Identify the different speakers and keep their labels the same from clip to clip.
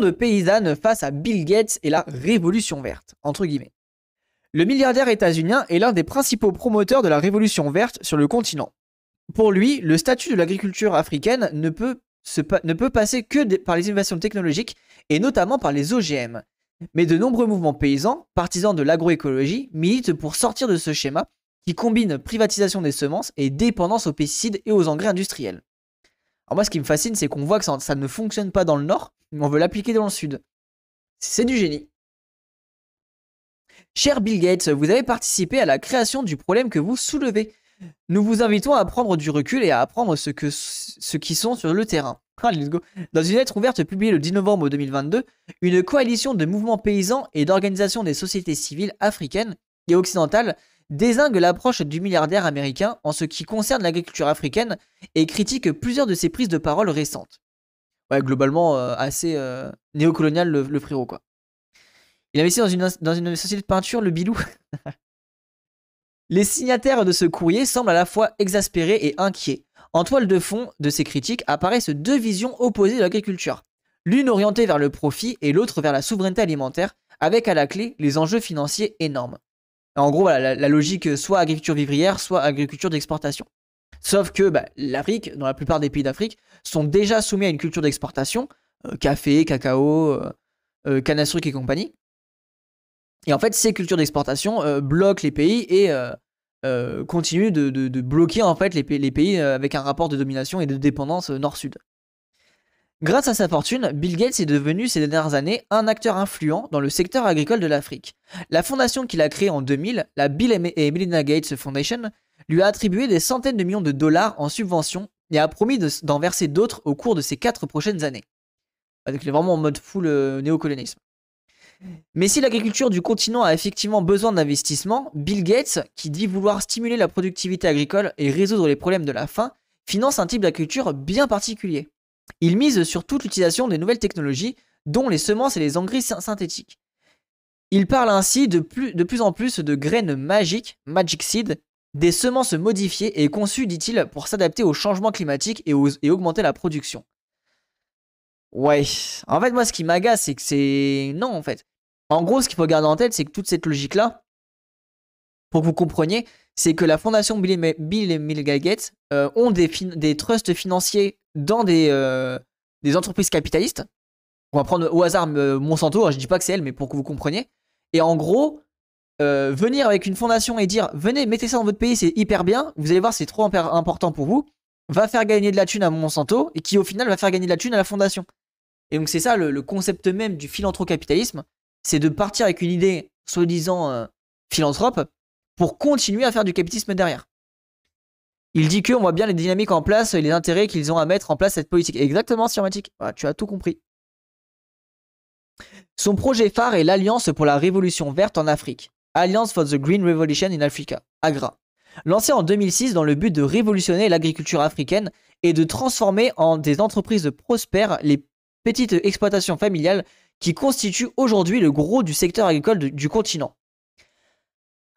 Speaker 1: de paysanne face à Bill Gates et la révolution verte, entre guillemets. Le milliardaire états-unien est l'un des principaux promoteurs de la révolution verte sur le continent. Pour lui, le statut de l'agriculture africaine ne peut, ne peut passer que par les innovations technologiques et notamment par les OGM. Mais de nombreux mouvements paysans, partisans de l'agroécologie, militent pour sortir de ce schéma qui combine privatisation des semences et dépendance aux pesticides et aux engrais industriels. Alors moi, ce qui me fascine, c'est qu'on voit que ça, ne fonctionne pas dans le nord, mais on veut l'appliquer dans le sud. C'est du génie. Cher Bill Gates, vous avez participé à la création du problème que vous soulevez. Nous vous invitons à prendre du recul et à apprendre ce, que, qui sont sur le terrain. Dans une lettre ouverte publiée le 10 novembre 2022, une coalition de mouvements paysans et d'organisations des sociétés civiles africaines et occidentale désingue l'approche du milliardaire américain en ce qui concerne l'agriculture africaine et critique plusieurs de ses prises de parole récentes. Ouais, globalement, euh, assez euh, néocolonial le, frérot, quoi. Il investit dans une, dans une société de peinture, le Bilou. Les signataires de ce courrier semblent à la fois exaspérés et inquiets. En toile de fond de ces critiques apparaissent deux visions opposées de l'agriculture. L'une orientée vers le profit et l'autre vers la souveraineté alimentaire, avec à la clé les enjeux financiers énormes. En gros, voilà, la, logique, euh, soit agriculture vivrière, soit agriculture d'exportation. Sauf que bah, l'Afrique, dans la plupart des pays d'Afrique, sont déjà soumis à une culture d'exportation, euh, café, cacao, euh, canne à sucre et compagnie. Et en fait, ces cultures d'exportation bloquent les pays et continuent de, bloquer en fait les pays avec un rapport de domination et de dépendance nord-sud. Grâce à sa fortune, Bill Gates est devenu ces dernières années un acteur influent dans le secteur agricole de l'Afrique. La fondation qu'il a créée en 2000, la Bill et Melinda Gates Foundation, lui a attribué des centaines de millions de dollars en subventions et a promis d'en verser d'autres au cours de ces quatre prochaines années. Donc il est vraiment en mode full le euh, néocolonisme. Mais si l'agriculture du continent a effectivement besoin d'investissement, Bill Gates, qui dit vouloir stimuler la productivité agricole et résoudre les problèmes de la faim, finance un type d'agriculture bien particulier. Il mise sur toute l'utilisation des nouvelles technologies, dont les semences et les engrais synthétiques. Il parle ainsi de plus, en plus de graines magiques, magic seed, des semences modifiées et conçues, dit-il, pour s'adapter aux changement climatiques et, et, augmenter la production. Ouais, en fait, moi, ce qui m'agace, c'est que c'est. Non, en fait. En gros, ce qu'il faut garder en tête, c'est que toute cette logique-là, pour que vous compreniez, c'est que la fondation Bill et, Bill Melinda Gates euh, ont des, des, trusts financiers dans des, euh, des, entreprises capitalistes. On va prendre au hasard euh, Monsanto, hein, je dis pas que c'est elle, mais pour que vous compreniez. Et en gros, venir avec une fondation et dire venez, mettez ça dans votre pays, c'est hyper bien, vous allez voir, c'est trop important pour vous, va faire gagner de la thune à Monsanto et qui au final va faire gagner de la thune à la fondation. Et donc c'est ça le, concept même du philanthrocapitalisme, c'est de partir avec une idée soi-disant philanthrope pour continuer à faire du capitalisme derrière. Il dit qu'on voit bien les dynamiques en place et les intérêts qu'ils ont à mettre en place cette politique. Exactement, Sirmatic. Ah, tu as tout compris. Son projet phare est l'Alliance pour la Révolution verte en Afrique. Alliance for the Green Revolution in Africa, AGRA. Lancée en 2006 dans le but de révolutionner l'agriculture africaine et de transformer en des entreprises prospères les petites exploitations familiales qui constituent aujourd'hui le gros du secteur agricole du continent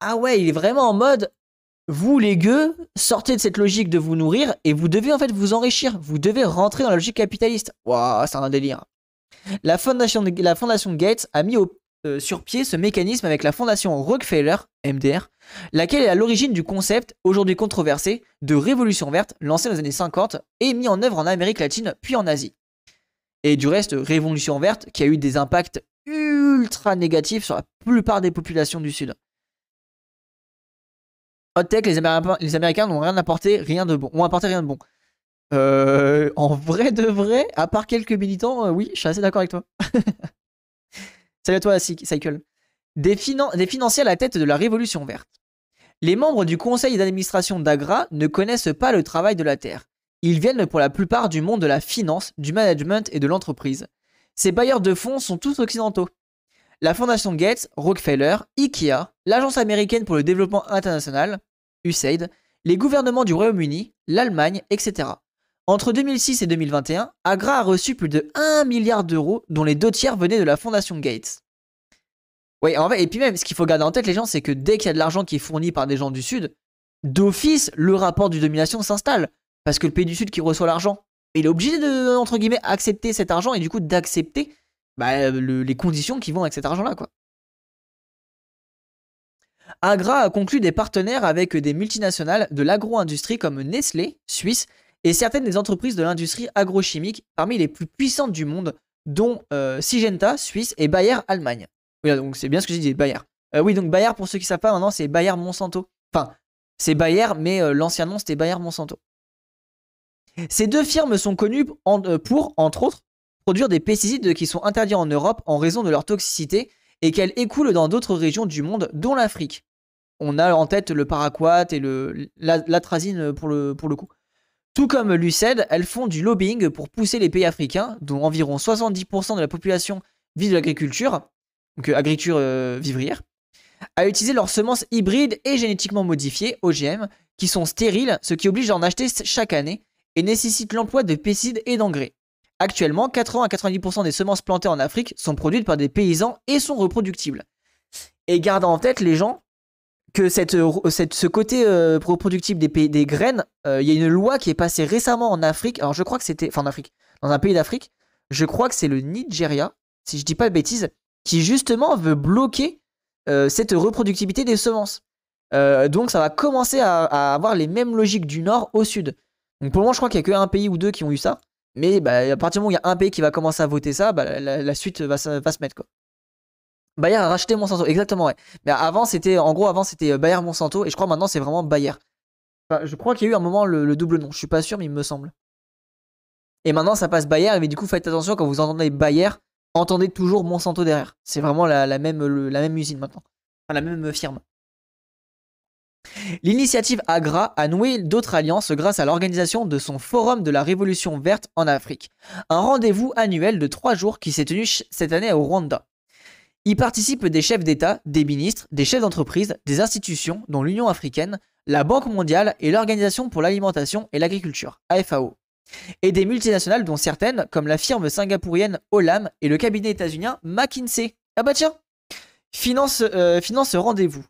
Speaker 1: ah ouais, il est vraiment en mode vous les gueux, sortez de cette logique de vous nourrir et vous devez en fait vous enrichir. Vous devez rentrer dans la logique capitaliste. Waouh, c'est un délire. La fondation, la fondation Gates a mis euh, sur pied ce mécanisme avec la fondation Rockefeller, MDR, laquelle est à l'origine du concept, aujourd'hui controversé, de révolution verte lancé dans les années 50 et mis en œuvre en Amérique latine puis en Asie. Et du reste, révolution verte qui a eu des impacts ultra négatifs sur la plupart des populations du Sud. Hot tech, les, Américains, n'ont rien apporté, rien de bon. Ont apporté rien de bon. Euh, en vrai de vrai, à part quelques militants, euh, oui, je suis assez d'accord avec toi. Salut à toi, Cycle. des financiers à la tête de la Révolution verte. Les membres du conseil d'administration d'Agra ne connaissent pas le travail de la terre. Ils viennent pour la plupart du monde de la finance, du management et de l'entreprise. Ces bailleurs de fonds sont tous occidentaux la Fondation Gates, Rockefeller, IKEA, l'Agence américaine pour le développement international, USAID, les gouvernements du Royaume-Uni, l'Allemagne, etc. Entre 2006 et 2021, Agra a reçu plus de 1 milliard d'euros, dont les deux tiers venaient de la Fondation Gates. Oui, en fait, et puis même, ce qu'il faut garder en tête, les gens, c'est que dès qu'il y a de l'argent qui est fourni par des gens du Sud, d'office, le rapport de domination s'installe. Parce que le pays du Sud qui reçoit l'argent, il est obligé de, entre guillemets, accepter cet argent et du coup d'accepter bah, euh, les conditions qui vont avec cet argent-là, quoi. Agra a conclu des partenaires avec des multinationales de l'agro-industrie comme Nestlé, Suisse, et certaines des entreprises de l'industrie agrochimique parmi les plus puissantes du monde, dont euh, sigenta Suisse, et Bayer, Allemagne. Oui, donc c'est bien ce que j'ai dit, Bayer. Euh, oui, donc Bayer, pour ceux qui ne savent pas maintenant, c'est Bayer Monsanto. Enfin, c'est Bayer, mais l'ancien nom, c'était Bayer Monsanto. Ces deux firmes sont connues pour, entre autres, produire des pesticides qui sont interdits en Europe en raison de leur toxicité et qu'elles écoulent dans d'autres régions du monde, dont l'Afrique. On a en tête le paraquat et l'atrazine pour, le, pour le coup. Tout comme l'UCED, elles font du lobbying pour pousser les pays africains, dont environ 70% de la population vit de l'agriculture, donc euh, agriculture euh, vivrière, à utiliser leurs semences hybrides et génétiquement modifiées, OGM, qui sont stériles, ce qui oblige à en acheter chaque année et nécessite l'emploi de pesticides et d'engrais. Actuellement, 80 à 90% des semences plantées en Afrique sont produites par des paysans et sont reproductibles. Et gardez en tête, les gens, que cette, euh, ce côté euh, reproductible des, des graines, euh, il y a une loi qui est passée récemment en Afrique. Alors, je crois que c'était. Enfin, en Afrique. Dans un pays d'Afrique. Je crois que c'est le Nigeria, si je dis pas de bêtises, qui justement veut bloquer cette reproductibilité des semences. donc, ça va commencer à, à, avoir les mêmes logiques du nord au sud. Donc, pour le moment, je crois qu'il n'y a qu'un pays ou deux qui ont eu ça. Mais bah, à partir du moment où il y a un pays qui va commencer à voter ça, bah, la, suite va, se mettre. Quoi. Bayer a racheté Monsanto, exactement, ouais. Mais avant, c'était, en gros, avant, c'était euh, Bayer Monsanto, et je crois maintenant, c'est vraiment Bayer. je crois qu'il y a eu un moment le, double nom, je suis pas sûr, mais il me semble. Et maintenant, ça passe Bayer, mais du coup, faites attention quand vous entendez Bayer, entendez toujours Monsanto derrière. C'est vraiment la, même, la même usine maintenant, enfin, la même euh, firme. L'initiative Agra a noué d'autres alliances grâce à l'organisation de son Forum de la Révolution verte en Afrique, un rendez-vous annuel de trois jours qui s'est tenu cette année au Rwanda. Y participent des chefs d'État, des ministres, des chefs d'entreprise, des institutions, dont l'Union africaine, la Banque mondiale et l'Organisation pour l'alimentation et l'agriculture, AFAO, et des multinationales dont certaines, comme la firme singapourienne Olam et le cabinet états McKinsey. Ah bah tiens finance euh, rendez-vous.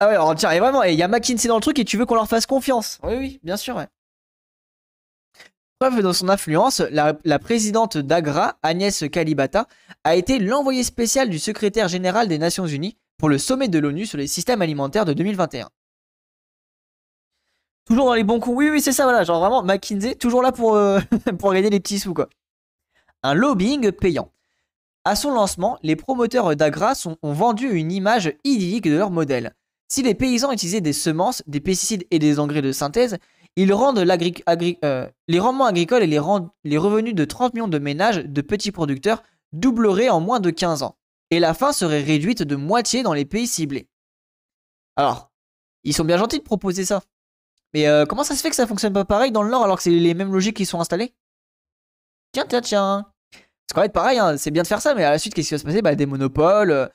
Speaker 1: Ah ouais, on tiens, et vraiment, il y a McKinsey dans le truc et tu veux qu'on leur fasse confiance. Oui, oui, bien sûr, ouais. Preuve dans son influence, la, présidente d'Agra, Agnès Kalibata, a été l'envoyée spéciale du secrétaire général des Nations Unies pour le sommet de l'ONU sur les systèmes alimentaires de 2021. Toujours dans les bons coups. Oui, oui, c'est ça, voilà. Genre vraiment, McKinsey, toujours là pour, euh, pour gagner les petits sous, quoi. Un lobbying payant. À son lancement, les promoteurs d'Agra ont vendu une image idyllique de leur modèle. Si les paysans utilisaient des semences, des pesticides et des engrais de synthèse, ils rendent euh, les rendements agricoles et les, revenus de 30 millions de ménages de petits producteurs doubleraient en moins de 15 ans. Et la faim serait réduite de moitié dans les pays ciblés. Alors, ils sont bien gentils de proposer ça. Mais euh, comment ça se fait que ça fonctionne pas pareil dans le Nord alors que c'est les mêmes logiques qui sont installées Tiens, tiens, tiens. C'est quand même pareil, hein, c'est bien de faire ça, mais à la suite, qu'est-ce qui va se passer bah, Des monopoles, euh,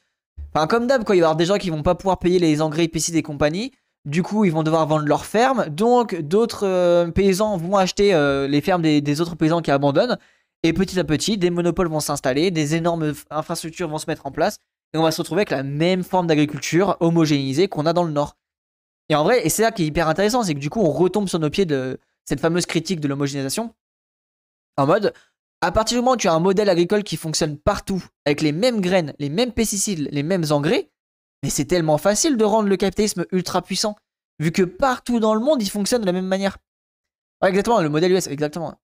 Speaker 1: Enfin, comme d'hab, quoi, il va y avoir des gens qui vont pas pouvoir payer les engrais, pesticides des compagnies, Du coup, ils vont devoir vendre leurs fermes. Donc, d'autres euh, paysans vont acheter euh, les fermes des, autres paysans qui abandonnent. Et petit à petit, des monopoles vont s'installer, des énormes infrastructures vont se mettre en place. Et on va se retrouver avec la même forme d'agriculture homogénéisée qu'on a dans le Nord. Et en vrai, et c'est ça qui est hyper intéressant, c'est que du coup, on retombe sur nos pieds de cette fameuse critique de l'homogénéisation. En mode, à partir du moment où tu as un modèle agricole qui fonctionne partout, avec les mêmes graines, les mêmes pesticides, les mêmes engrais, mais c'est tellement facile de rendre le capitalisme ultra puissant, vu que partout dans le monde, il fonctionne de la même manière. exactement, le modèle US, exactement.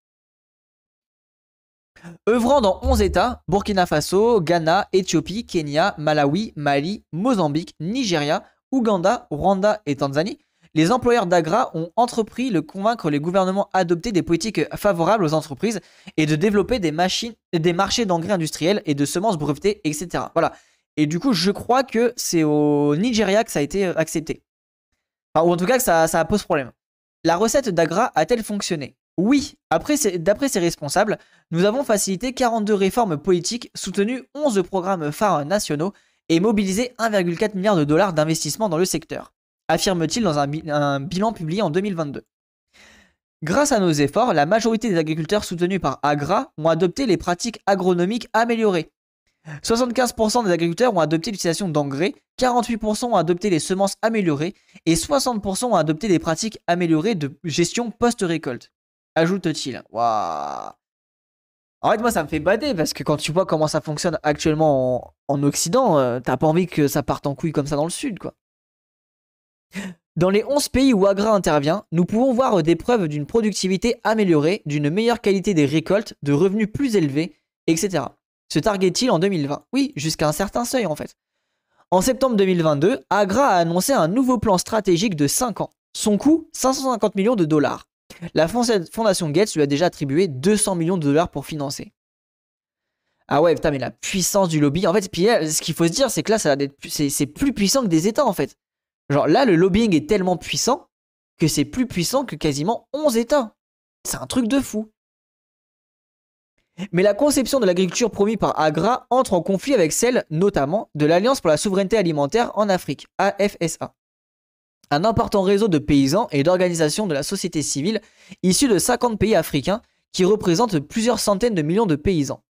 Speaker 1: Œuvrant dans 11 États, Burkina Faso, Ghana, Éthiopie, Kenya, Malawi, Mali, Mozambique, Nigeria, Ouganda, Rwanda et Tanzanie, les employeurs d'Agra ont entrepris de convaincre les gouvernements d'adopter adopter des politiques favorables aux entreprises et de développer des machines, des marchés d'engrais industriels et de semences brevetées, etc. Voilà. Et du coup, je crois que c'est au Nigeria que ça a été euh, accepté. Enfin, ou en tout cas que ça, ça pose problème. La recette d'Agra a-t-elle fonctionné Oui, d'après ses responsables, nous avons facilité 42 réformes politiques, soutenu 11 programmes phares nationaux et mobilisé 1,4 milliard de dollars d'investissement dans le secteur affirme-t-il dans un, bilan publié en 2022. Grâce à nos efforts, la majorité des agriculteurs soutenus par Agra ont adopté les pratiques agronomiques améliorées. 75% des agriculteurs ont adopté l'utilisation d'engrais, 48% ont adopté les semences améliorées et 60% ont adopté des pratiques améliorées de gestion post-récolte. Ajoute-t-il. Waouh en fait, moi, ça me fait bader parce que quand tu vois comment ça fonctionne actuellement en, Occident, euh, t'as pas envie que ça parte en couille comme ça dans le Sud, quoi. Dans les 11 pays où Agra intervient, nous pouvons voir des preuves d'une productivité améliorée, d'une meilleure qualité des récoltes, de revenus plus élevés, etc. Se targuait-il en 2020 Oui, jusqu'à un certain seuil en fait. En septembre 2022, Agra a annoncé un nouveau plan stratégique de 5 ans. Son coût, 550 millions de dollars. La fondation Gates lui a déjà attribué 200 millions de dollars pour financer. Ah ouais, putain, mais la puissance du lobby. En fait, ce qu'il faut se dire, c'est que là, c'est plus puissant que des États, en fait. Genre là, le lobbying est tellement puissant que c'est plus puissant que quasiment 11 États. C'est un truc de fou. Mais la conception de l'agriculture promue par Agra entre en conflit avec celle, notamment, de l'Alliance pour la souveraineté alimentaire en Afrique, AFSA. Un important réseau de paysans et d'organisations de la société civile issus de 50 pays africains qui représentent plusieurs centaines de millions de paysans.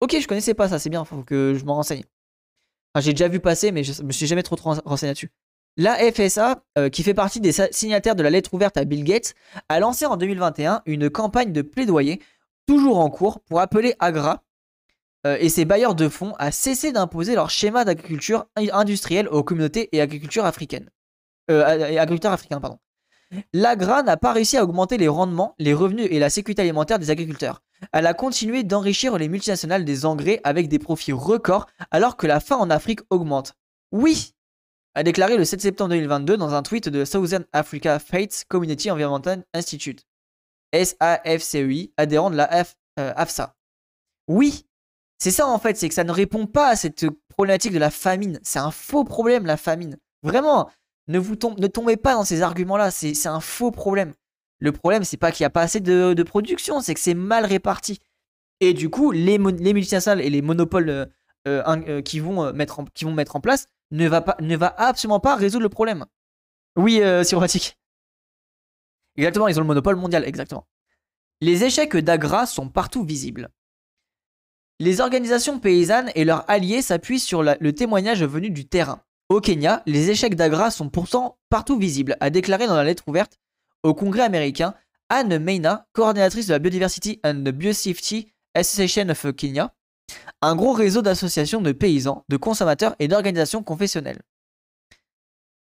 Speaker 1: Ok, je connaissais pas ça, c'est bien, faut que je m'en renseigne. j'ai déjà vu passer, mais je me suis jamais trop renseigné là-dessus. La FSA, euh, qui fait partie des signataires de la lettre ouverte à Bill Gates, a lancé en 2021 une campagne de plaidoyer, toujours en cours, pour appeler Agra euh, et ses bailleurs de fonds à cesser d'imposer leur schéma d'agriculture industrielle aux communautés et agriculture euh, agriculteurs africains, pardon. L'AGRA n'a pas réussi à augmenter les rendements, les revenus et la sécurité alimentaire des agriculteurs. Elle a continué d'enrichir les multinationales des engrais avec des profits records alors que la faim en Afrique augmente. Oui, a déclaré le 7 septembre 2022 dans un tweet de Southern Africa Faith Community Environmental Institute, SAFCEI, adhérent de la AFSA. Euh, oui, c'est ça en fait, c'est que ça ne répond pas à cette problématique de la famine. C'est un faux problème, la famine. Vraiment, ne, vous ne tombez pas dans ces arguments-là, c'est un faux problème. Le problème, c'est pas qu'il n'y a pas assez de, production, c'est que c'est mal réparti. Et du coup, les, les multinationales et les monopoles euh, euh, qui, vont, mettre qui vont mettre en place ne va, pas, ne va absolument pas résoudre le problème. Oui, euh, Exactement, ils ont le monopole mondial, exactement. Les échecs d'Agra sont partout visibles. Les organisations paysannes et leurs alliés s'appuient sur le témoignage venu du terrain. Au Kenya, les échecs d'Agra sont pourtant partout visibles, a déclaré dans la lettre ouverte au Congrès américain Anne Meina, coordinatrice de la Biodiversity and the Biosafety Association of Kenya, un gros réseau d'associations de paysans, de consommateurs et d'organisations confessionnelles.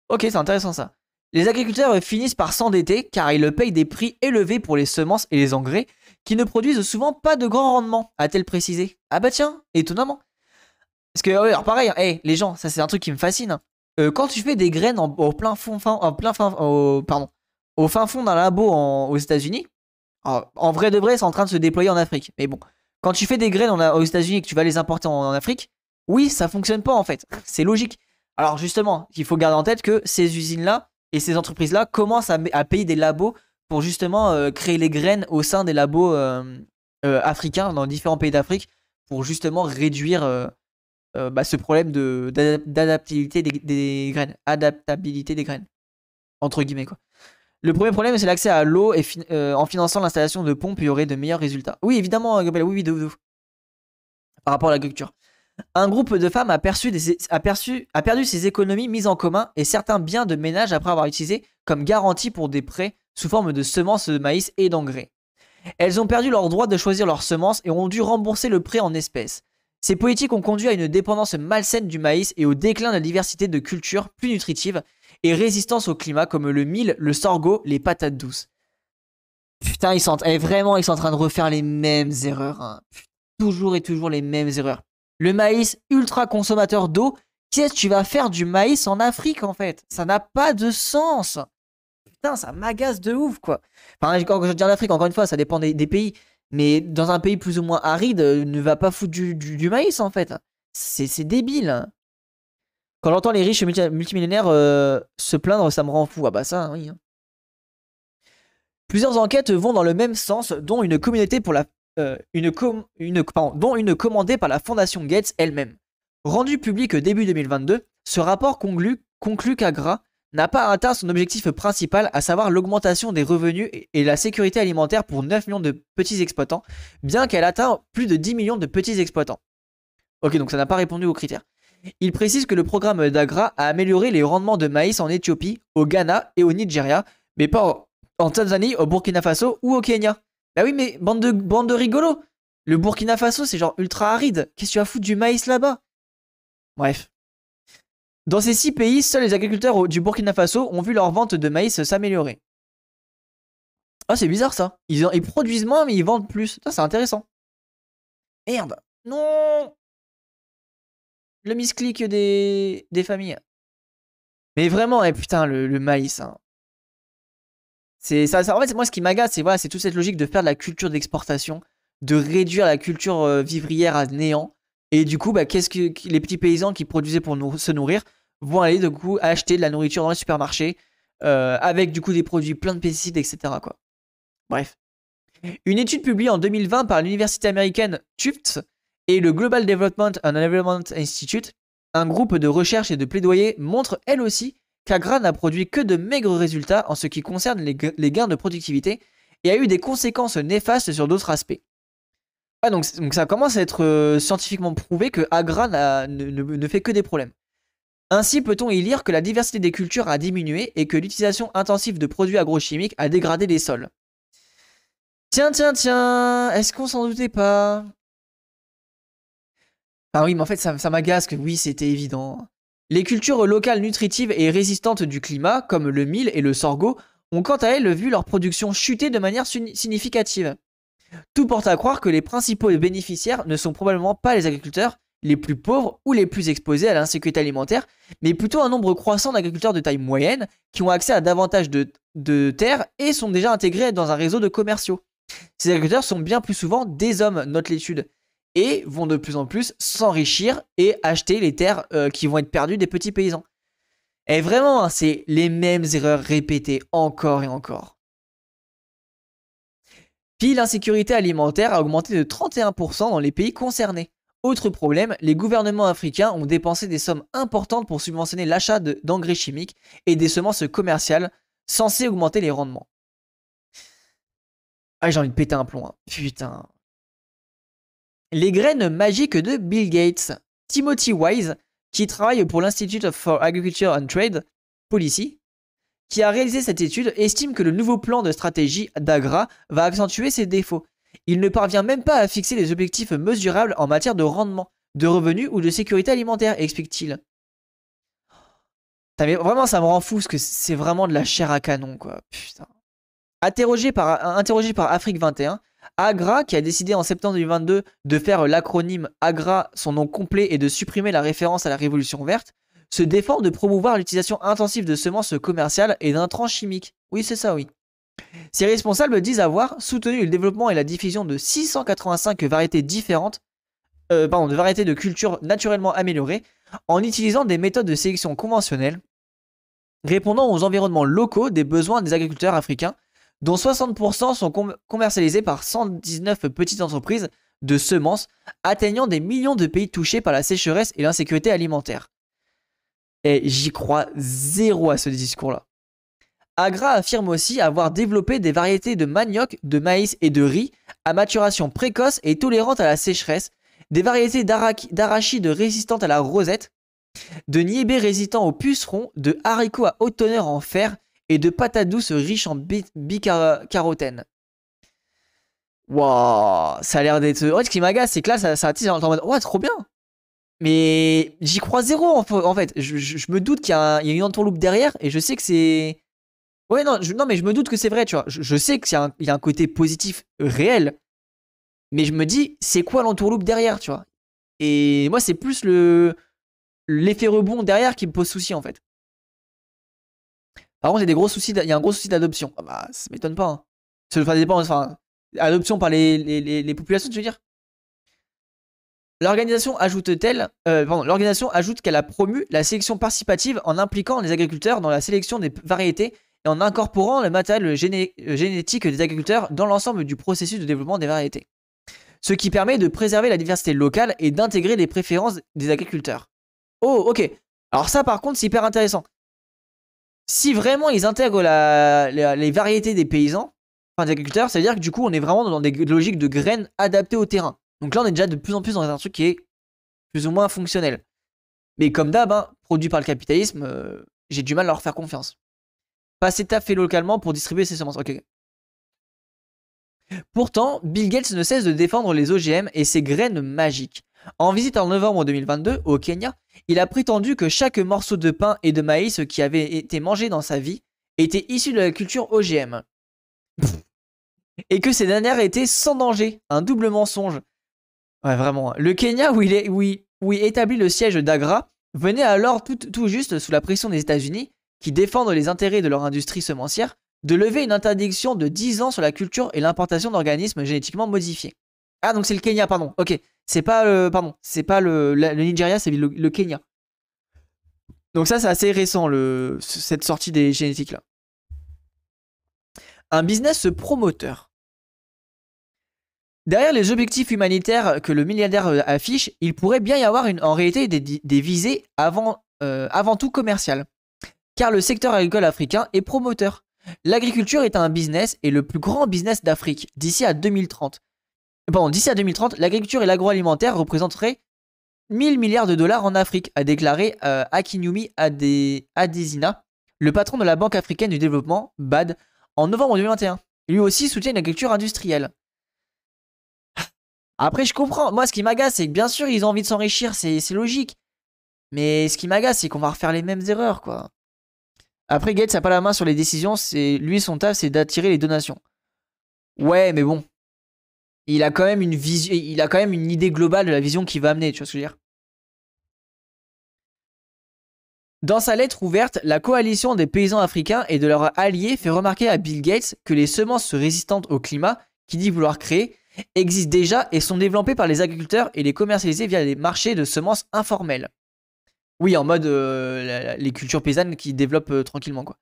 Speaker 1: Ok, c'est intéressant ça. Les agriculteurs finissent par s'endetter car ils payent des prix élevés pour les semences et les engrais qui ne produisent souvent pas de grands rendements, a-t-elle précisé. Ah bah tiens, étonnamment. Parce que, alors pareil, hein, les gens, ça c'est un truc qui me fascine. Hein. Euh, quand tu fais des graines en, au plein fond, fin, en plein pardon, au fin fond d'un labo aux États-Unis, ah, en vrai de vrai, c'est en train de se déployer en Afrique. Mais bon, quand tu fais des graines aux États-Unis et que tu vas les importer en, Afrique, oui, ça fonctionne pas en fait. C'est logique. Alors justement, il faut garder en tête que ces usines-là et ces entreprises-là commencent à, payer des labos pour justement euh, créer les graines au sein des labos euh, euh, africains dans différents pays d'Afrique pour justement réduire bah, ce problème d'adaptabilité des, des, graines. Adaptabilité des graines. Entre guillemets quoi. Le premier problème, c'est l'accès à l'eau et euh, en finançant l'installation de pompes, il y aurait de meilleurs résultats. Oui, évidemment, hein, Gabriel, oui, oui, de Par rapport à la culture. Un groupe de femmes a perdu ses économies mises en commun et certains biens de ménage après avoir utilisé comme garantie pour des prêts sous forme de semences de maïs et d'engrais. Elles ont perdu leur droit de choisir leurs semences et ont dû rembourser le prêt en espèces. Ces politiques ont conduit à une dépendance malsaine du maïs et au déclin de la diversité de cultures plus nutritives et résistance au climat comme le mil, le sorgho, les patates douces. Putain, ils sont eh, vraiment ils sont en train de refaire les mêmes erreurs. Hein. toujours et toujours les mêmes erreurs. Le maïs ultra consommateur d'eau. Qu'est-ce que tu vas faire du maïs en Afrique en fait Ça n'a pas de sens. Putain, ça m'agace de ouf quoi. Enfin, quand je dis en Afrique, encore une fois, ça dépend des, pays. Mais dans un pays plus ou moins aride, euh, ne va pas foutre du, maïs en fait. C'est débile. Quand j'entends les riches multimillionnaires euh, se plaindre, ça me rend fou. Ah bah ça, oui. Hein. Plusieurs enquêtes vont dans le même sens, dont une commandée par la fondation Gates elle-même. Rendu public début 2022, ce rapport conclut, qu'Agra n'a pas atteint son objectif principal, à savoir l'augmentation des revenus et, la sécurité alimentaire pour 9 millions de petits exploitants, bien qu'elle atteint plus de 10 millions de petits exploitants. Ok, donc ça n'a pas répondu aux critères. Il précise que le programme d'Agra a amélioré les rendements de maïs en Éthiopie, au Ghana et au Nigeria, mais pas en, Tanzanie, au Burkina Faso ou au Kenya. Bah oui, mais bande de, bande de rigolos Le Burkina Faso, c'est genre ultra aride. Qu'est-ce que tu vas foutre du maïs là-bas Bref. Dans ces six pays, seuls les agriculteurs du Burkina Faso ont vu leur vente de maïs s'améliorer. Ah, c'est bizarre ça. Ils, ils, produisent moins, mais ils vendent plus. Ça, c'est intéressant. Merde. Non le misclick des, des familles. Mais vraiment, eh, putain, le, maïs. Hein. C'est ça, en fait, moi, ce qui m'agace, c'est voilà, c'est toute cette logique de faire de la culture d'exportation, de réduire la culture euh, vivrière à néant. Et du coup, bah, qu'est-ce que les petits paysans qui produisaient pour se nourrir vont aller du coup acheter de la nourriture dans les supermarchés euh, avec du coup des produits pleins de pesticides, etc. Quoi. Bref. Une étude publiée en 2020 par l'université américaine Tufts et le Global Development and Environment Institute, un groupe de recherche et de plaidoyer, montre elle aussi qu'Agra n'a produit que de maigres résultats en ce qui concerne les, gains de productivité et a eu des conséquences néfastes sur d'autres aspects. Ah, donc, ça commence à être euh, scientifiquement prouvé que Agra ne fait que des problèmes. Ainsi peut-on y lire que la diversité des cultures a diminué et que l'utilisation intensive de produits agrochimiques a dégradé les sols. Tiens, tiens, tiens, est-ce qu'on s'en doutait pas ah oui, mais en fait, ça, m'agace que oui, c'était évident. Les cultures locales nutritives et résistantes du climat, comme le mil et le sorgho, ont quant à elles vu leur production chuter de manière significative. Tout porte à croire que les principaux bénéficiaires ne sont probablement pas les agriculteurs les plus pauvres ou les plus exposés à l'insécurité alimentaire, mais plutôt un nombre croissant d'agriculteurs de taille moyenne qui ont accès à davantage de, de terres et sont déjà intégrés dans un réseau de commerciaux. Ces agriculteurs sont bien plus souvent des hommes, note l'étude, et vont de plus en plus s'enrichir et acheter les terres euh, qui vont être perdues des petits paysans. Et vraiment, hein, c'est les mêmes erreurs répétées encore et encore. Puis l'insécurité alimentaire a augmenté de 31% dans les pays concernés. Autre problème, les gouvernements africains ont dépensé des sommes importantes pour subventionner l'achat d'engrais chimiques et des semences commerciales censées augmenter les rendements. Ah, j'ai envie de péter un plomb, hein. putain les graines magiques de Bill Gates. Timothy Wise, qui travaille pour l'Institute for Agriculture and Trade Policy, qui a réalisé cette étude, estime que le nouveau plan de stratégie d'Agra va accentuer ses défauts. Il ne parvient même pas à fixer des objectifs mesurables en matière de rendement, de revenus ou de sécurité alimentaire, explique-t-il. Vraiment, ça me rend fou parce que c'est vraiment de la chair à canon, quoi. Interrogé par, interrogé par Afrique 21, Agra, qui a décidé en septembre 2022 de faire euh, l'acronyme Agra son nom complet et de supprimer la référence à la Révolution verte, se défend de promouvoir l'utilisation intensive de semences commerciales et d'intrants chimiques. Oui, c'est ça, oui. Ses responsables disent avoir soutenu le développement et la diffusion de 685 variétés différentes, euh, pardon, de variétés de cultures naturellement améliorées, en utilisant des méthodes de sélection conventionnelles, répondant aux environnements locaux des besoins des agriculteurs africains dont 60% sont commercialisés par 119 petites entreprises de semences, atteignant des millions de pays touchés par la sécheresse et l'insécurité alimentaire. Et j'y crois zéro à ce discours-là. Agra affirme aussi avoir développé des variétés de manioc, de maïs et de riz à maturation précoce et tolérante à la sécheresse, des variétés d'arachides résistantes à la rosette, de niébé résistant aux pucerons, de haricots à haute teneur en fer et de patates douces riches en bicarotène Waouh, ça a l'air d'être. En ce qui m'agace, c'est que là, ça, ça attise en mode, trop bien. Mais j'y crois zéro en fait. Je, me doute qu'il y, a une entourloupe derrière et je sais que c'est. Ouais, non, non, mais je me doute que c'est vrai, tu vois. Je, sais qu'il y, y, a un côté positif réel, mais je me dis, c'est quoi l'entourloupe derrière, tu vois. Et moi, c'est plus le l'effet rebond derrière qui me pose souci en fait. Par contre, il y a, des gros soucis un gros souci d'adoption. Ah bah, ça m'étonne pas. Hein. dépend, enfin, adoption par les, populations, tu veux dire L'organisation ajoute t euh, l'organisation ajoute qu'elle a promu la sélection participative en impliquant les agriculteurs dans la sélection des variétés et en incorporant le matériel euh, génétique des agriculteurs dans l'ensemble du processus de développement des variétés. Ce qui permet de préserver la diversité locale et d'intégrer les préférences des agriculteurs. Oh, ok. Alors ça, par contre, c'est hyper intéressant si vraiment ils intègrent les variétés des paysans, enfin des agriculteurs, ça veut dire que du coup on est vraiment dans des logiques de graines adaptées au terrain. Donc là on est déjà de plus en plus dans un truc qui est plus ou moins fonctionnel. Mais comme d'hab, hein, produit par le capitalisme, euh, j'ai du mal à leur faire confiance. Pas s'étaffer fait localement pour distribuer ces semences. Pourtant, Bill Gates ne cesse de défendre les OGM et ses graines magiques. En visite en novembre 2022 au Kenya, il a prétendu que chaque morceau de pain et de maïs qui avait été mangé dans sa vie était issu de la culture OGM. et que ces dernières étaient sans danger, un double mensonge. Ouais, vraiment. Le Kenya, où il, est, établit le siège d'Agra, venait alors tout, tout juste sous la pression des États-Unis, qui défendent les intérêts de leur industrie semencière, de lever une interdiction de 10 ans sur la culture et l'importation d'organismes génétiquement modifiés. Ah, donc c'est le Kenya, pardon. Ok. C'est pas le. Pardon, c'est pas le, Nigeria, c'est le, Kenya. Donc ça, c'est assez récent, le, cette sortie des génétiques là. Un business promoteur. Derrière les objectifs humanitaires que le milliardaire euh, affiche, il pourrait bien y avoir en réalité des, visées avant, euh, avant tout commerciales. Car le secteur agricole africain est promoteur. L'agriculture est un business et le plus grand business d'Afrique d'ici à 2030. Bon, d'ici à 2030, l'agriculture et l'agroalimentaire représenteraient 1000 milliards de dollars en Afrique, a déclaré Akinumi euh, Akinyumi Adesina, le patron de la Banque africaine du développement, BAD, en novembre 2021. Lui aussi soutient une agriculture industrielle. Après, je comprends. Moi, ce qui m'agace, c'est que bien sûr, ils ont envie de s'enrichir, c'est logique. Mais ce qui m'agace, c'est qu'on va refaire les mêmes erreurs, quoi. Après, Gates n'a pas la main sur les décisions, lui, son taf, c'est d'attirer les donations. Ouais, mais bon, il a quand même une vision, il a quand même une idée globale de la vision qu'il va amener, tu vois ce que je veux dire Dans sa lettre ouverte, la coalition des paysans africains et de leurs alliés fait remarquer à Bill Gates que les semences résistantes au climat qu'il dit vouloir créer existent déjà et sont développées par les agriculteurs et les commercialisées via des marchés de semences informels. Oui, en mode euh, les cultures paysannes qui développent euh, tranquillement quoi.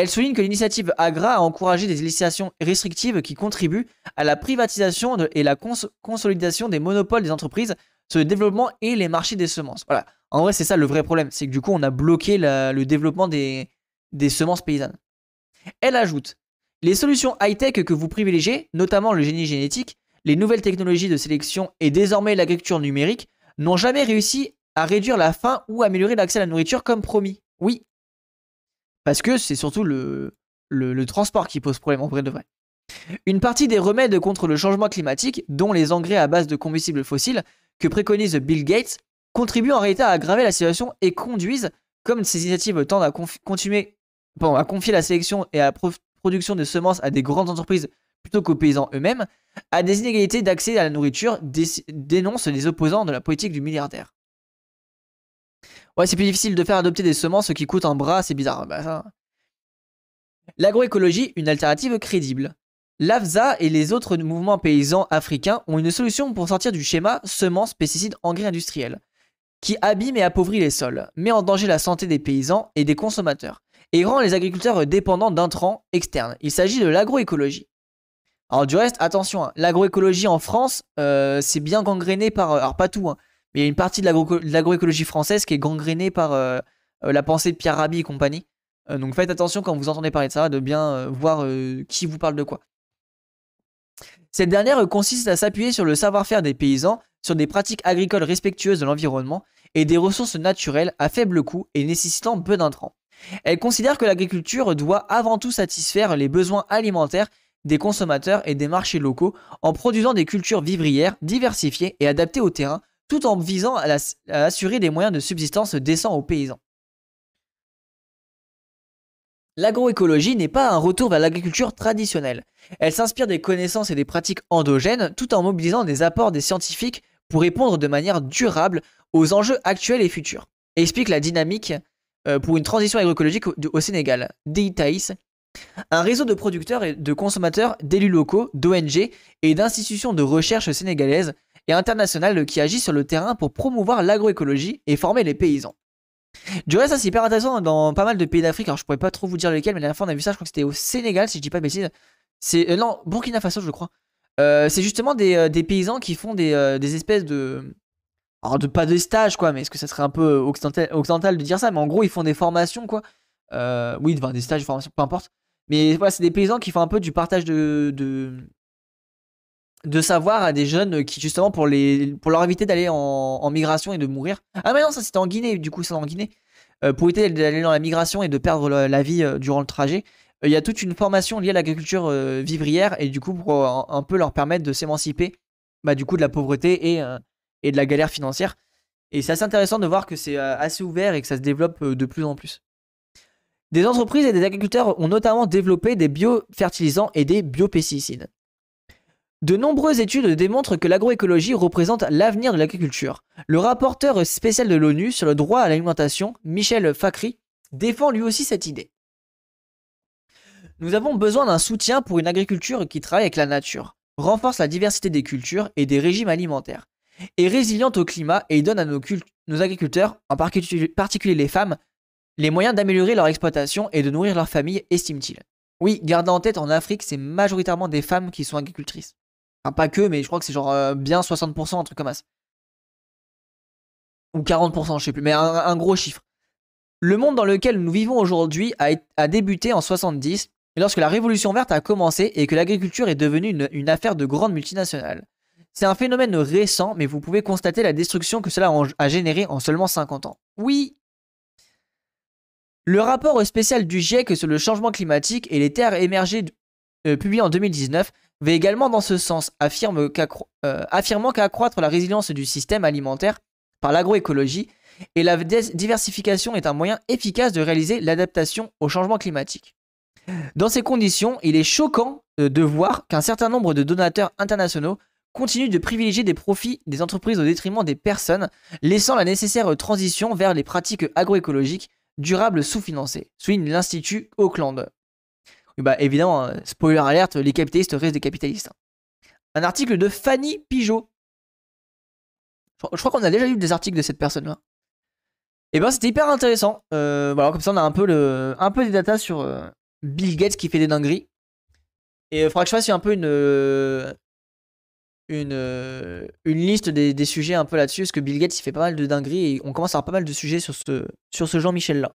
Speaker 1: Elle souligne que l'initiative AGRA a encouragé des législations restrictives qui contribuent à la privatisation et la consolidation des monopoles des entreprises sur le développement et les marchés des semences. Voilà. En vrai, c'est ça le vrai problème. C'est que du coup, on a bloqué le développement des, des semences paysannes. Elle ajoute Les solutions high-tech que vous privilégiez, notamment le génie génétique, les nouvelles technologies de sélection et désormais l'agriculture numérique, n'ont jamais réussi à réduire la faim ou améliorer l'accès à la nourriture comme promis. Oui, parce que c'est surtout le, transport qui pose problème en vrai de vrai. Une partie des remèdes contre le changement climatique, dont les engrais à base de combustibles fossiles, que préconise Bill Gates, contribuent en réalité à aggraver la situation et conduisent, comme ces initiatives tendent à continuer, à confier la sélection et la production des semences à des grandes entreprises plutôt qu'aux paysans eux-mêmes, à des inégalités d'accès à la nourriture, dénoncent les opposants de la politique du milliardaire. Ouais, c'est plus difficile de faire adopter des semences qui coûtent un bras, c'est bizarre. Bah, l'agroécologie, une alternative crédible. L'AFSA et les autres mouvements paysans africains ont une solution pour sortir du schéma semences, pesticides, engrais industriels, qui abîme et appauvrit les sols, met en danger la santé des paysans et des consommateurs, et rend les agriculteurs dépendants d'intrants externes. Il s'agit de l'agroécologie. Alors du reste, attention, hein, l'agroécologie en France, euh, c'est bien gangréné par... Alors pas tout, hein, il y a une partie de l'agroécologie française qui est gangrénée par euh, euh, la pensée de Pierre Rabhi et compagnie. Euh, donc faites attention quand vous entendez parler de ça, de bien voir qui vous parle de quoi. Cette dernière consiste à s'appuyer sur le savoir-faire des paysans, sur des pratiques agricoles respectueuses de l'environnement et des ressources naturelles à faible coût et nécessitant peu d'intrants. Elle considère que l'agriculture doit avant tout satisfaire les besoins alimentaires des consommateurs et des marchés locaux en produisant des cultures vivrières diversifiées et adaptées au terrain tout en visant à, assurer des moyens de subsistance décents aux paysans. L'agroécologie n'est pas un retour vers l'agriculture traditionnelle. Elle s'inspire des connaissances et des pratiques endogènes tout en mobilisant des apports des scientifiques pour répondre de manière durable aux enjeux actuels et futurs. explique la dynamique euh, pour une transition agroécologique au Sénégal, DITAIS, un réseau de producteurs et de consommateurs, d'élus locaux, d'ONG et d'institutions de recherche sénégalaises et international qui agit sur le terrain pour promouvoir l'agroécologie et former les paysans. Du reste, ça c'est hyper intéressant dans pas mal de pays d'Afrique. Alors je pourrais pas trop vous dire lesquels, mais la dernière fois on a vu ça, je crois que c'était au Sénégal, si je dis pas de bêtises. C'est euh, non, Burkina Faso, je crois. Euh, c'est justement euh, des, paysans qui font des, espèces de. Alors, de, pas de stages, quoi, mais est-ce que ça serait un peu occidental, de dire ça Mais en gros, ils font des formations, quoi. oui, enfin, des stages, formations, peu importe. Mais voilà, c'est des paysans qui font un peu du partage de, de savoir à des jeunes qui justement pour les pour leur éviter d'aller en, migration et de mourir. Ah mais non, ça c'était en Guinée, du coup c'est en Guinée. Euh, pour éviter d'aller dans la migration et de perdre la, vie euh, durant le trajet, euh, il y a toute une formation liée à l'agriculture vivrière et du coup pour un, peu leur permettre de s'émanciper bah, du coup de la pauvreté et, et de la galère financière. Et c'est assez intéressant de voir que c'est assez ouvert et que ça se développe de plus en plus. Des entreprises et des agriculteurs ont notamment développé des biofertilisants et des biopesticides. De nombreuses études démontrent que l'agroécologie représente l'avenir de l'agriculture. Le rapporteur spécial de l'ONU sur le droit à l'alimentation, Michel Fakri, défend lui aussi cette idée. Nous avons besoin d'un soutien pour une agriculture qui travaille avec la nature, renforce la diversité des cultures et des régimes alimentaires, est résiliente au climat et donne à nos, agriculteurs, en particulier les femmes, les moyens d'améliorer leur exploitation et de nourrir leur famille, estime-t-il. Oui, gardez en tête, en Afrique, c'est majoritairement des femmes qui sont agricultrices. Enfin, pas que, mais je crois que c'est genre euh, bien 60%, un truc comme ça. Ou 40%, je sais plus, mais un, gros chiffre. Le monde dans lequel nous vivons aujourd'hui a, débuté en 70, lorsque la révolution verte a commencé et que l'agriculture est devenue une, affaire de grandes multinationales. C'est un phénomène récent, mais vous pouvez constater la destruction que cela a générée en seulement 50 ans. Oui, le rapport spécial du GIEC sur le changement climatique et les terres émergées euh, publié en 2019 va également dans ce sens, affirme euh, affirmant qu'accroître la résilience du système alimentaire par l'agroécologie et la diversification est un moyen efficace de réaliser l'adaptation au changement climatique. Dans ces conditions, il est choquant euh, de voir qu'un certain nombre de donateurs internationaux continuent de privilégier des profits des entreprises au détriment des personnes, laissant la nécessaire transition vers les pratiques agroécologiques durables sous-financées, souligne l'Institut Auckland bah évidemment, euh, spoiler alerte, les capitalistes restent des capitalistes. Hein. Un article de Fanny Pigeot. Je, crois qu'on a déjà lu des articles de cette personne-là. Et eh ben c'était hyper intéressant. Euh, voilà, comme ça on a un peu, le, un peu des datas sur euh, Bill Gates qui fait des dingueries. Et il faudra que je fasse un peu une, une, une liste des, sujets un peu là-dessus, parce que Bill Gates il fait pas mal de dingueries et on commence à avoir pas mal de sujets sur ce, sur ce Jean-Michel là.